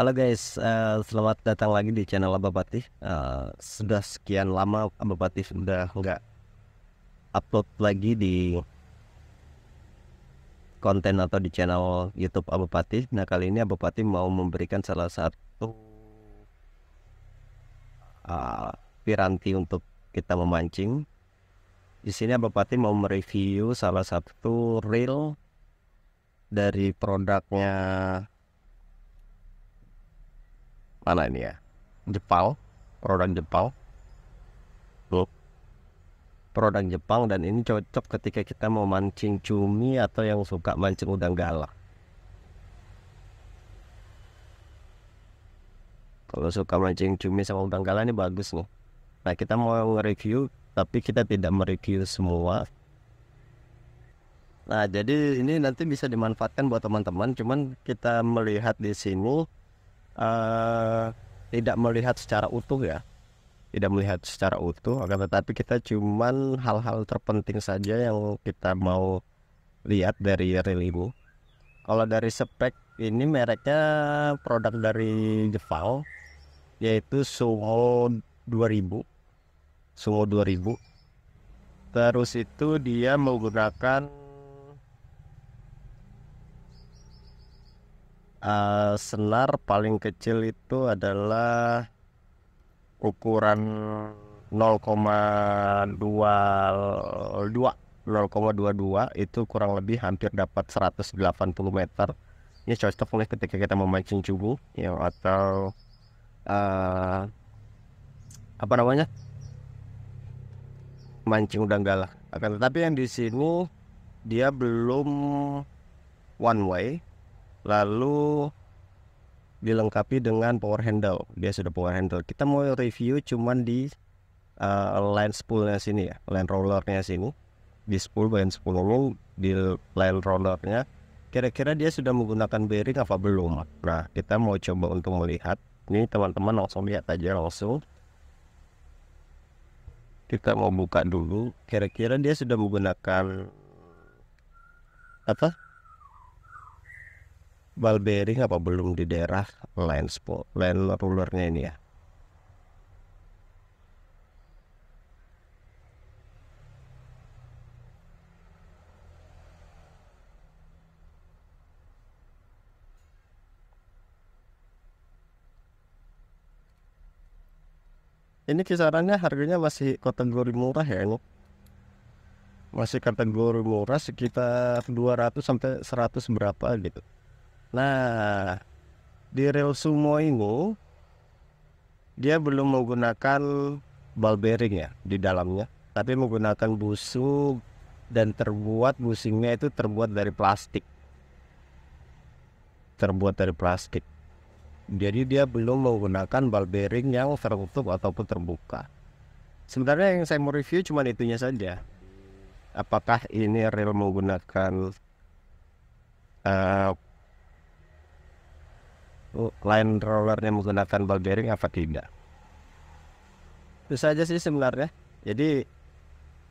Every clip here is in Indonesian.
Halo guys, uh, selamat datang lagi di channel Abah Uh, sudah sekian lama Abah Patih sudah nggak upload lagi di konten atau di channel YouTube Abah Nah kali ini Abah mau memberikan salah satu uh, piranti untuk kita memancing. Di sini Abah mau mereview salah satu reel dari produknya mana ini ya Jepal produk Jepal Loh. produk Jepang dan ini cocok ketika kita mau mancing cumi atau yang suka mancing udang galak kalau suka mancing cumi sama udang galak ini bagus nih nah kita mau nge-review tapi kita tidak mereview semua nah jadi ini nanti bisa dimanfaatkan buat teman-teman cuman kita melihat di sini Eh, tidak melihat secara utuh ya tidak melihat secara utuh akan tetapi kita cuman hal-hal terpenting saja yang kita mau lihat dari Relibu kalau dari spek ini mereknya produk dari Jepang yaitu Sumo 2000 Sumo 2000 terus itu dia menggunakan uh, senar paling kecil itu adalah ukuran 0,22 0,22 itu kurang lebih hampir dapat 180 meter ini cocok nih ketika kita memancing cubu ya atau uh, apa namanya mancing udang galah. akan tetapi yang di sini dia belum one way lalu dilengkapi dengan power handle dia sudah power handle kita mau review cuman di uh, line spoolnya sini ya line rollernya sini di spool bagian spool roll di line rollernya kira-kira dia sudah menggunakan bearing apa belum nah kita mau coba untuk melihat ini teman-teman langsung lihat aja langsung kita mau buka dulu kira-kira dia sudah menggunakan apa ball bearing apa belum di daerah line spot line rulernya ini ya ini kisarannya harganya masih kategori murah ya ini masih kategori murah sekitar 200 sampai 100 berapa gitu Nah, di rel sumo ini dia belum menggunakan ball bearing ya di dalamnya, tapi menggunakan busuk dan terbuat busingnya itu terbuat dari plastik. Terbuat dari plastik. Jadi dia belum menggunakan ball bearing yang tertutup ataupun terbuka. Sebenarnya yang saya mau review cuma itunya saja. Apakah ini rel menggunakan uh, line rollernya menggunakan ball bearing apa tidak itu saja sih sebenarnya jadi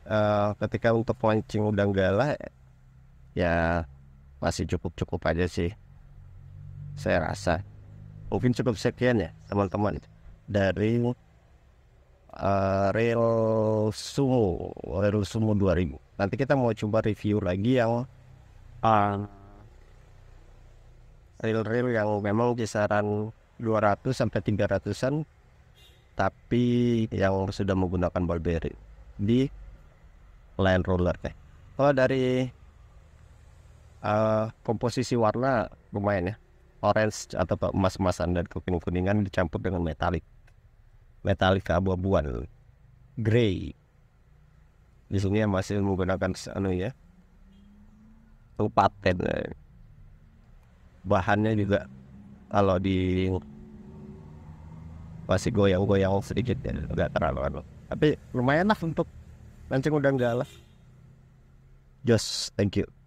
uh, ketika untuk launching udang galah ya masih cukup-cukup aja sih saya rasa mungkin cukup sekian ya teman-teman dari uh, Real Sumo Real Sumo 2000 nanti kita mau coba review lagi yang uh, reel real yang memang kisaran 200 sampai 300-an tapi yang sudah menggunakan ball bearing di line roller teh. Kalau dari uh, komposisi warna lumayan ya. Orange atau emas-emasan dan kekuning-kuningan dicampur dengan metalik. Metalik keabu-abuan. Grey. Di sini masih menggunakan anu ya. Paten bahannya juga kalau di masih goyang-goyang sedikit ya nggak terlalu aduh. tapi lumayan lah untuk mancing udang galah just thank you